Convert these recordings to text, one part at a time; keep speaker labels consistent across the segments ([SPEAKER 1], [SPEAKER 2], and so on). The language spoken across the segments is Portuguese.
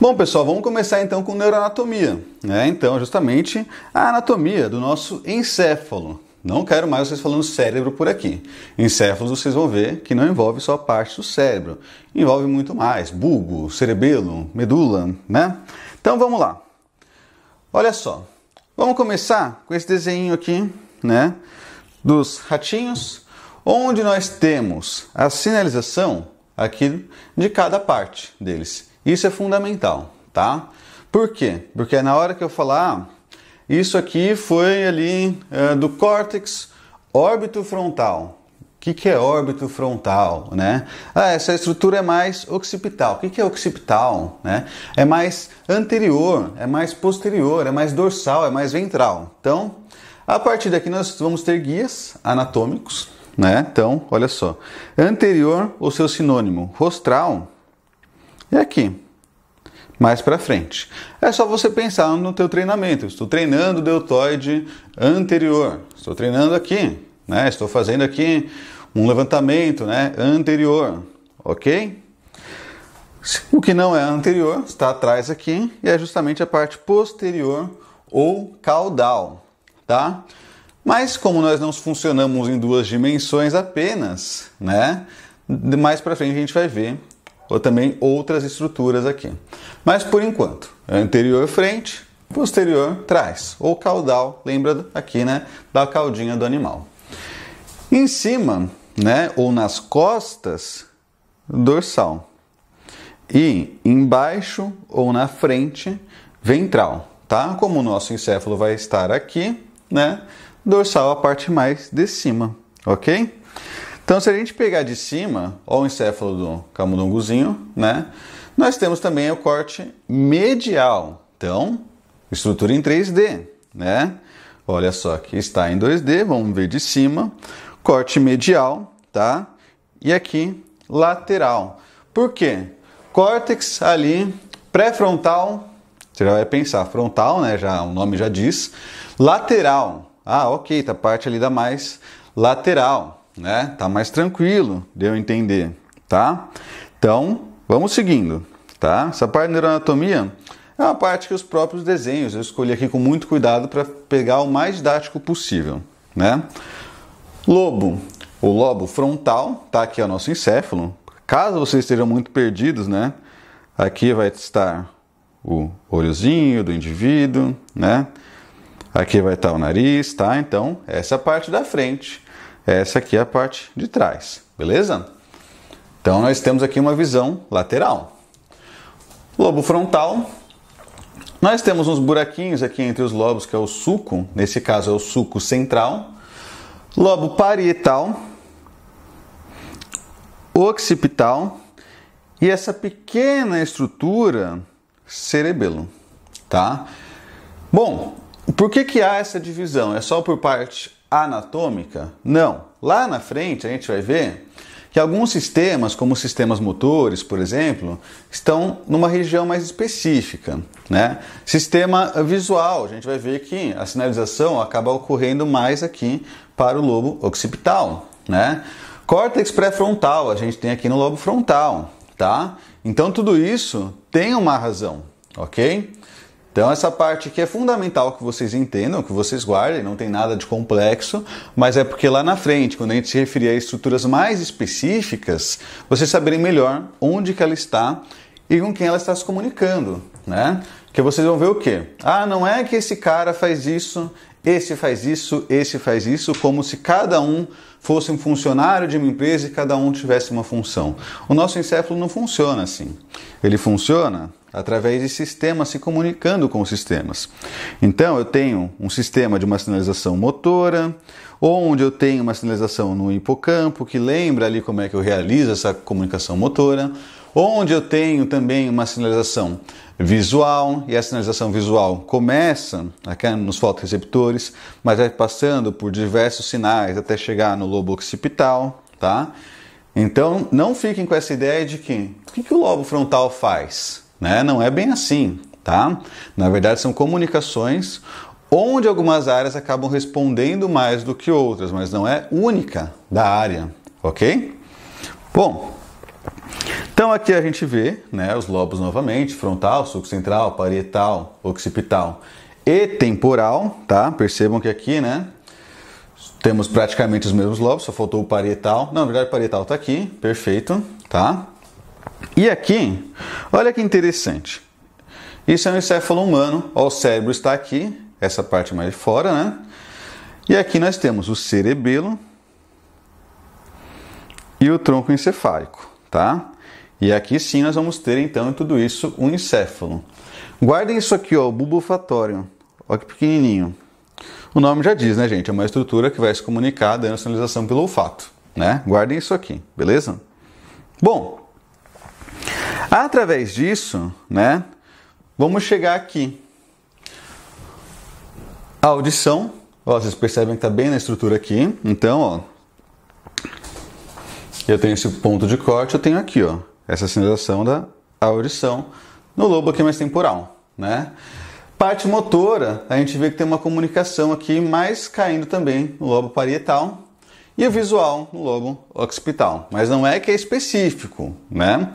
[SPEAKER 1] Bom, pessoal, vamos começar então com neuroanatomia. Né? Então, justamente a anatomia do nosso encéfalo. Não quero mais vocês falando cérebro por aqui. Encéfalo vocês vão ver que não envolve só a parte do cérebro, envolve muito mais: bulbo, cerebelo, medula, né? Então vamos lá. Olha só, vamos começar com esse desenho aqui, né? Dos ratinhos, onde nós temos a sinalização aqui de cada parte deles. Isso é fundamental, tá? Por quê? Porque na hora que eu falar, ah, isso aqui foi ali eh, do córtex órbito frontal. O que, que é órbito frontal, né? Ah, essa estrutura é mais occipital. O que, que é occipital, né? É mais anterior, é mais posterior, é mais dorsal, é mais ventral. Então, a partir daqui nós vamos ter guias anatômicos, né? Então, olha só. Anterior, o seu sinônimo rostral, e é aqui. Mais para frente. É só você pensar no teu treinamento. Estou treinando o deltoide anterior. Estou treinando aqui, né? Estou fazendo aqui um levantamento, né? Anterior, ok? O que não é anterior está atrás aqui e é justamente a parte posterior ou caudal, tá? Mas como nós não funcionamos em duas dimensões apenas, né? Mais para frente a gente vai ver ou também outras estruturas aqui. Mas por enquanto, é anterior frente, posterior trás, ou caudal, lembra aqui, né, da caudinha do animal. Em cima, né, ou nas costas, dorsal. E embaixo ou na frente, ventral, tá? Como o nosso encéfalo vai estar aqui, né? Dorsal a parte mais de cima, OK? Então, se a gente pegar de cima, ó, o encéfalo do camundongozinho, né? Nós temos também o corte medial. Então, estrutura em 3D, né? Olha só que está em 2D, vamos ver de cima. Corte medial, tá? E aqui lateral. Por quê? Córtex ali pré-frontal, você já vai pensar frontal, né? Já o nome já diz. Lateral. Ah, OK, tá parte ali da mais lateral né? Tá mais tranquilo, deu a entender, tá? Então, vamos seguindo, tá? Essa parte de neuroanatomia é uma parte que os próprios desenhos eu escolhi aqui com muito cuidado para pegar o mais didático possível, né? Lobo, o lobo frontal, tá aqui é o nosso encéfalo. Caso vocês estejam muito perdidos, né? Aqui vai estar o olhozinho do indivíduo, né? Aqui vai estar o nariz, tá? Então, essa é parte da frente. Essa aqui é a parte de trás, beleza? Então nós temos aqui uma visão lateral. Lobo frontal. Nós temos uns buraquinhos aqui entre os lobos, que é o suco, nesse caso é o suco central. Lobo parietal, occipital e essa pequena estrutura cerebelo, tá? Bom, por que que há essa divisão? É só por parte anatômica? Não. Lá na frente a gente vai ver que alguns sistemas, como os sistemas motores, por exemplo, estão numa região mais específica. Né? Sistema visual, a gente vai ver que a sinalização acaba ocorrendo mais aqui para o lobo occipital. Né? Córtex pré-frontal, a gente tem aqui no lobo frontal. Tá? Então tudo isso tem uma razão, ok? Então essa parte aqui é fundamental que vocês entendam, que vocês guardem, não tem nada de complexo, mas é porque lá na frente, quando a gente se referir a estruturas mais específicas, vocês saberem melhor onde que ela está e com quem ela está se comunicando, né? Que vocês vão ver o quê? Ah, não é que esse cara faz isso, esse faz isso, esse faz isso, como se cada um fosse um funcionário de uma empresa e cada um tivesse uma função. O nosso encéfalo não funciona assim. Ele funciona através de sistemas se comunicando com sistemas. Então, eu tenho um sistema de uma sinalização motora, onde eu tenho uma sinalização no hipocampo que lembra ali como é que eu realizo essa comunicação motora, onde eu tenho também uma sinalização visual, e a sinalização visual começa aqui nos fotoreceptores, mas vai passando por diversos sinais até chegar no lobo occipital, tá? Então, não fiquem com essa ideia de que o que, que o lobo frontal faz? né? Não é bem assim, tá? Na verdade, são comunicações onde algumas áreas acabam respondendo mais do que outras, mas não é única da área, ok? Bom, então aqui a gente vê né, os lobos novamente, frontal, sulco central, parietal, occipital e temporal, tá? Percebam que aqui, né, temos praticamente os mesmos lobos, só faltou o parietal. Não, na verdade, o parietal está aqui, perfeito, tá? E aqui, olha que interessante. Isso é um encéfalo humano, ó, o cérebro está aqui, essa parte mais de fora, né? E aqui nós temos o cerebelo e o tronco encefálico, tá? E aqui sim nós vamos ter então tudo isso um encéfalo. Guardem isso aqui, ó, o bulbo olfatório. Olha que pequenininho. O nome já diz, né, gente? É uma estrutura que vai se comunicar dando sinalização pelo olfato, né? Guardem isso aqui, beleza? Bom, Através disso, né, vamos chegar aqui. A audição, ó, vocês percebem que está bem na estrutura aqui. Então, ó, eu tenho esse ponto de corte, eu tenho aqui, ó, essa sinalização da audição no lobo aqui mais temporal, né? Parte motora, a gente vê que tem uma comunicação aqui, mas caindo também no lobo parietal e o visual no lobo occipital. Mas não é que é específico, né?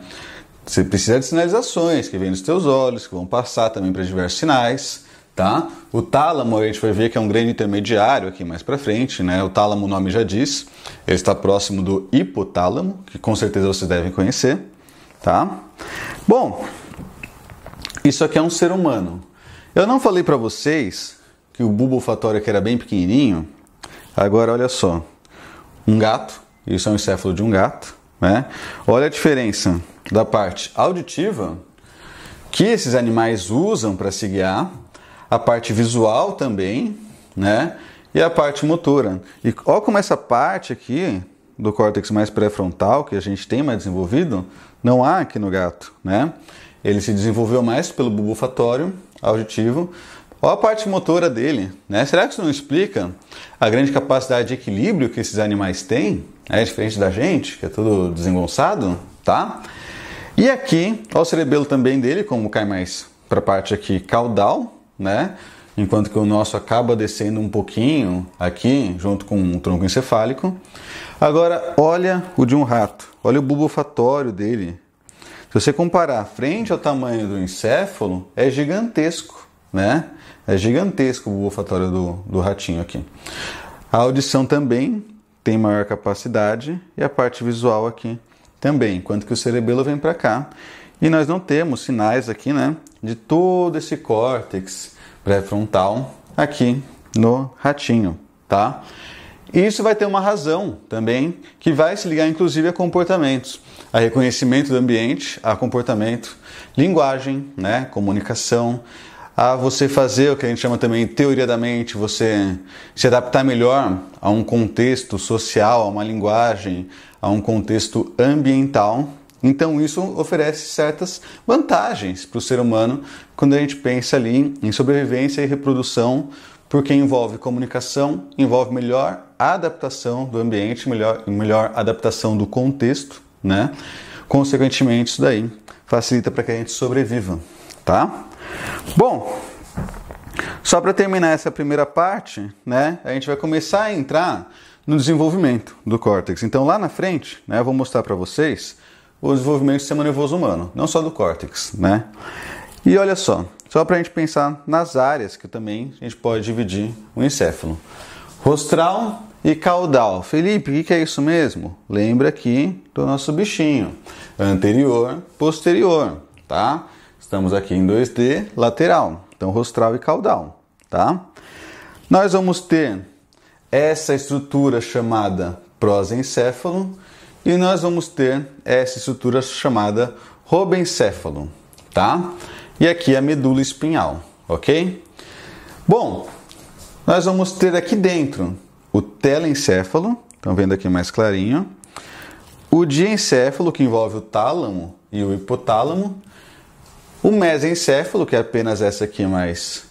[SPEAKER 1] Você precisa de sinalizações que vêm dos teus olhos, que vão passar também para diversos sinais, tá? O tálamo, a gente vai ver que é um grande intermediário aqui mais para frente, né? O tálamo, o nome já diz, ele está próximo do hipotálamo, que com certeza vocês devem conhecer, tá? Bom, isso aqui é um ser humano. Eu não falei para vocês que o bulbo olfatório aqui era bem pequenininho. Agora olha só. Um gato, isso é um encéfalo de um gato, né? Olha a diferença da parte auditiva, que esses animais usam para se guiar, a parte visual também, né? E a parte motora. E olha como essa parte aqui do córtex mais pré-frontal, que a gente tem mais desenvolvido, não há aqui no gato, né? Ele se desenvolveu mais pelo bulbo auditivo. Olha a parte motora dele, né? Será que isso não explica a grande capacidade de equilíbrio que esses animais têm? É diferente da gente, que é tudo desengonçado, tá? E aqui, ó, o cerebelo também dele, como cai mais para a parte aqui caudal, né? Enquanto que o nosso acaba descendo um pouquinho aqui, junto com o tronco encefálico. Agora, olha o de um rato, olha o bulbo olfatório dele. Se você comparar frente ao tamanho do encéfalo, é gigantesco, né? É gigantesco o bulbo olfatório do, do ratinho aqui. A audição também tem maior capacidade e a parte visual aqui também, enquanto que o cerebelo vem para cá. E nós não temos sinais aqui, né, de todo esse córtex pré-frontal aqui no ratinho, tá? E isso vai ter uma razão também, que vai se ligar inclusive a comportamentos, a reconhecimento do ambiente, a comportamento, linguagem, né, comunicação, a você fazer o que a gente chama também teoria da mente, você se adaptar melhor a um contexto social, a uma linguagem, a um contexto ambiental. Então isso oferece certas vantagens para o ser humano quando a gente pensa ali em sobrevivência e reprodução, porque envolve comunicação, envolve melhor adaptação do ambiente, melhor, melhor adaptação do contexto, né? Consequentemente isso daí facilita para que a gente sobreviva, tá? Bom, só para terminar essa primeira parte, né, a gente vai começar a entrar no desenvolvimento do córtex. Então, lá na frente, né, eu vou mostrar para vocês o desenvolvimento do sistema nervoso humano, não só do córtex, né? E olha só, só para a gente pensar nas áreas que também a gente pode dividir o encéfalo. Rostral e caudal. Felipe, o que, que é isso mesmo? Lembra aqui do nosso bichinho. Anterior, posterior, tá? Estamos aqui em 2D, lateral, então rostral e caudal, tá? Nós vamos ter essa estrutura chamada prosencéfalo e nós vamos ter essa estrutura chamada robencéfalo, tá? E aqui a medula espinhal, ok? Bom, nós vamos ter aqui dentro o telencéfalo, estão vendo aqui mais clarinho, o diencéfalo, que envolve o tálamo e o hipotálamo, o mesencéfalo, que é apenas essa aqui mais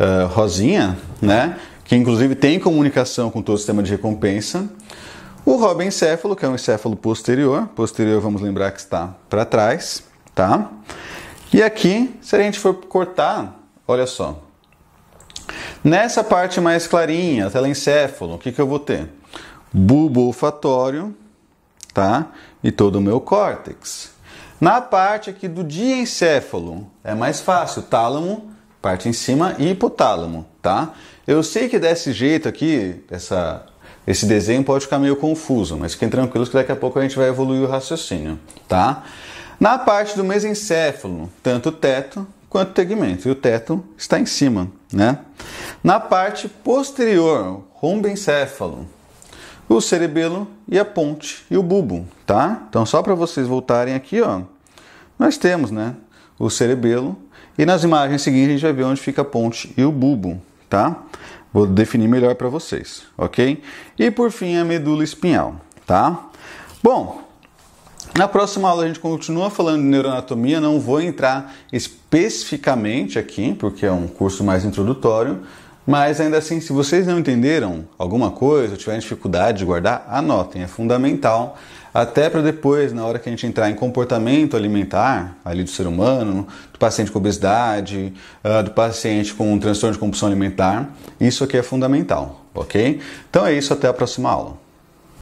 [SPEAKER 1] uh, rosinha, né? que inclusive tem comunicação com todo o sistema de recompensa. O robencéfalo, que é um encéfalo posterior, posterior vamos lembrar que está para trás, tá? E aqui, se a gente for cortar, olha só. Nessa parte mais clarinha, telencéfalo, o que, que eu vou ter? Bulbo olfatório, tá? E todo o meu córtex. Na parte aqui do diencéfalo, é mais fácil, tálamo, parte em cima e hipotálamo, tá? Eu sei que desse jeito aqui, essa, esse desenho pode ficar meio confuso, mas fiquem tranquilos que daqui a pouco a gente vai evoluir o raciocínio, tá? Na parte do mesencéfalo, tanto o teto quanto o tegmento, e o teto está em cima, né? Na parte posterior, rombencéfalo, o cerebelo e a ponte e o bulbo, tá? Então só para vocês voltarem aqui, ó, nós temos, né, o cerebelo e nas imagens seguintes a gente vai ver onde fica a ponte e o bulbo, tá? Vou definir melhor para vocês, ok? E por fim a medula espinhal, tá? Bom, na próxima aula a gente continua falando de neuroanatomia, não vou entrar especificamente aqui, porque é um curso mais introdutório, mas ainda assim, se vocês não entenderam alguma coisa, ou tiverem dificuldade de guardar, anotem, é fundamental. Até para depois, na hora que a gente entrar em comportamento alimentar, ali do ser humano, do paciente com obesidade, ah, do paciente com um transtorno de compulsão alimentar, isso aqui é fundamental, ok? Então é isso, até a próxima aula.